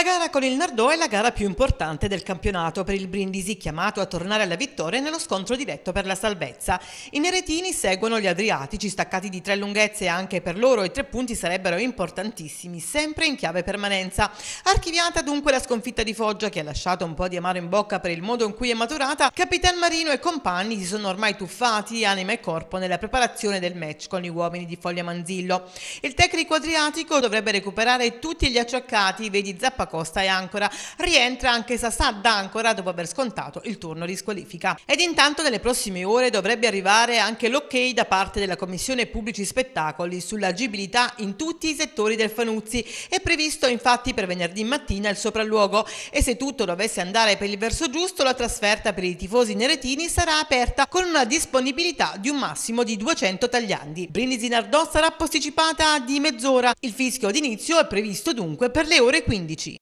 La gara con il Nardò è la gara più importante del campionato per il Brindisi chiamato a tornare alla vittoria nello scontro diretto per la salvezza. I neretini seguono gli Adriatici staccati di tre lunghezze anche per loro i tre punti sarebbero importantissimi, sempre in chiave permanenza. Archiviata dunque la sconfitta di Foggia che ha lasciato un po' di amaro in bocca per il modo in cui è maturata, Capitan Marino e compagni si sono ormai tuffati anima e corpo nella preparazione del match con gli uomini di Foglia Manzillo. Il tecnico adriatico dovrebbe recuperare tutti gli acciaccati, vedi Zappa Costa e Ancora. Rientra anche Sassà d'Ancora dopo aver scontato il turno di squalifica. Ed intanto nelle prossime ore dovrebbe arrivare anche l'ok da parte della Commissione Pubblici Spettacoli sull'agibilità in tutti i settori del Fanuzzi. È previsto infatti per venerdì mattina il sopralluogo e se tutto dovesse andare per il verso giusto la trasferta per i tifosi neretini sarà aperta con una disponibilità di un massimo di 200 tagliandi. Brindisi Nardò sarà posticipata di mezz'ora. Il fischio d'inizio è previsto dunque per le ore 15.